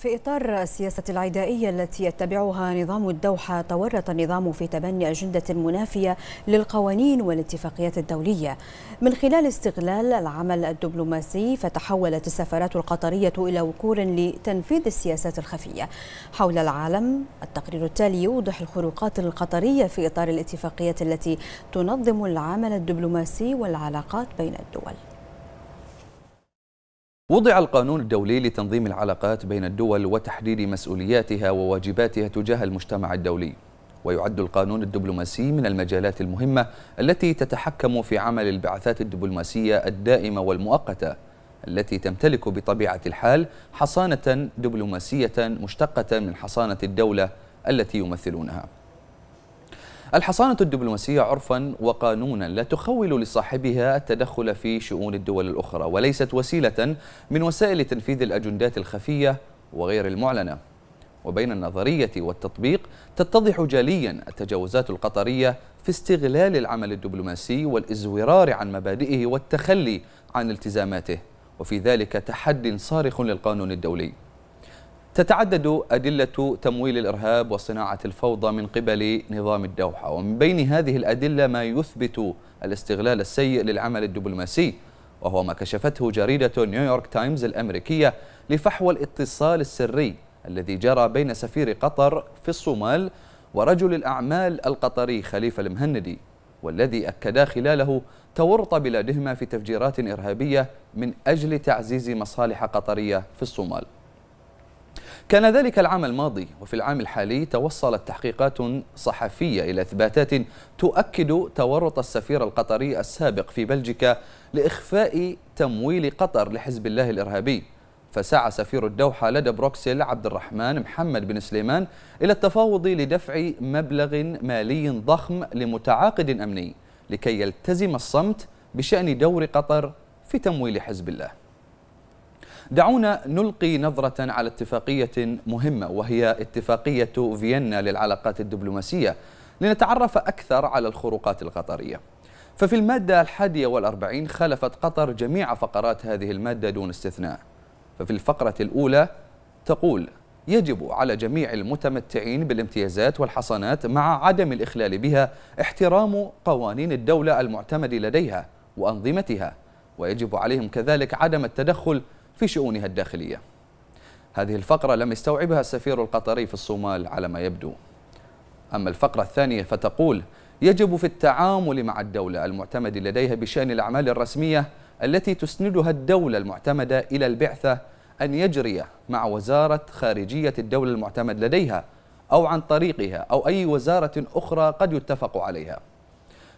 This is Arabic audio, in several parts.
في إطار السياسة العدائية التي يتبعها نظام الدوحة تورط النظام في تبني أجندة منافية للقوانين والاتفاقيات الدولية من خلال استغلال العمل الدبلوماسي فتحولت السفارات القطرية إلى وكور لتنفيذ السياسات الخفية حول العالم التقرير التالي يوضح الخروقات القطرية في إطار الاتفاقيات التي تنظم العمل الدبلوماسي والعلاقات بين الدول وضع القانون الدولي لتنظيم العلاقات بين الدول وتحديد مسؤولياتها وواجباتها تجاه المجتمع الدولي ويعد القانون الدبلوماسي من المجالات المهمة التي تتحكم في عمل البعثات الدبلوماسية الدائمة والمؤقتة التي تمتلك بطبيعة الحال حصانة دبلوماسية مشتقة من حصانة الدولة التي يمثلونها الحصانة الدبلوماسية عرفا وقانونا لا تخول لصاحبها التدخل في شؤون الدول الأخرى وليست وسيلة من وسائل تنفيذ الأجندات الخفية وغير المعلنة وبين النظرية والتطبيق تتضح جليا التجاوزات القطرية في استغلال العمل الدبلوماسي والإزورار عن مبادئه والتخلي عن التزاماته وفي ذلك تحد صارخ للقانون الدولي تتعدد أدلة تمويل الإرهاب وصناعة الفوضى من قبل نظام الدوحة ومن بين هذه الأدلة ما يثبت الاستغلال السيء للعمل الدبلوماسي وهو ما كشفته جريدة نيويورك تايمز الأمريكية لفحوى الاتصال السري الذي جرى بين سفير قطر في الصومال ورجل الأعمال القطري خليفة المهندي والذي أكدا خلاله تورط بلادهما في تفجيرات إرهابية من أجل تعزيز مصالح قطرية في الصومال كان ذلك العام الماضي وفي العام الحالي توصلت تحقيقات صحفية إلى إثباتات تؤكد تورط السفير القطري السابق في بلجيكا لإخفاء تمويل قطر لحزب الله الإرهابي فسعى سفير الدوحة لدى بروكسل عبد الرحمن محمد بن سليمان إلى التفاوض لدفع مبلغ مالي ضخم لمتعاقد أمني لكي يلتزم الصمت بشأن دور قطر في تمويل حزب الله دعونا نلقي نظرة على اتفاقية مهمة وهي اتفاقية فيينا للعلاقات الدبلوماسية لنتعرف أكثر على الخروقات القطرية ففي المادة الحادية والأربعين خالفت قطر جميع فقرات هذه المادة دون استثناء ففي الفقرة الأولى تقول يجب على جميع المتمتعين بالامتيازات والحصانات مع عدم الإخلال بها احترام قوانين الدولة المعتمد لديها وأنظمتها ويجب عليهم كذلك عدم التدخل في شؤونها الداخلية هذه الفقرة لم يستوعبها السفير القطري في الصومال على ما يبدو أما الفقرة الثانية فتقول يجب في التعامل مع الدولة المعتمد لديها بشأن الأعمال الرسمية التي تسندها الدولة المعتمدة إلى البعثة أن يجري مع وزارة خارجية الدولة المعتمد لديها أو عن طريقها أو أي وزارة أخرى قد يتفق عليها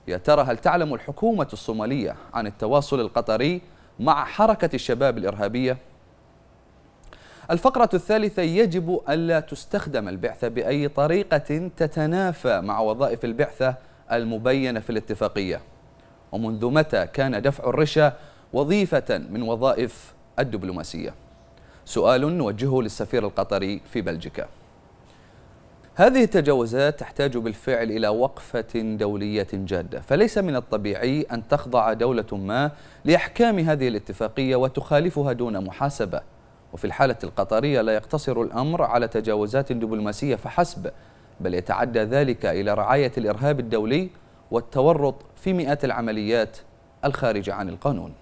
يا ترى هل تعلم الحكومة الصومالية عن التواصل القطري مع حركة الشباب الإرهابية الفقرة الثالثة يجب ألا تستخدم البعثة بأي طريقة تتنافى مع وظائف البعثة المبينة في الاتفاقية ومنذ متى كان دفع الرشا وظيفة من وظائف الدبلوماسية سؤال نوجهه للسفير القطري في بلجيكا هذه التجاوزات تحتاج بالفعل إلى وقفة دولية جادة فليس من الطبيعي أن تخضع دولة ما لأحكام هذه الاتفاقية وتخالفها دون محاسبة وفي الحالة القطرية لا يقتصر الأمر على تجاوزات دبلوماسية فحسب بل يتعدى ذلك إلى رعاية الإرهاب الدولي والتورط في مئات العمليات الخارجة عن القانون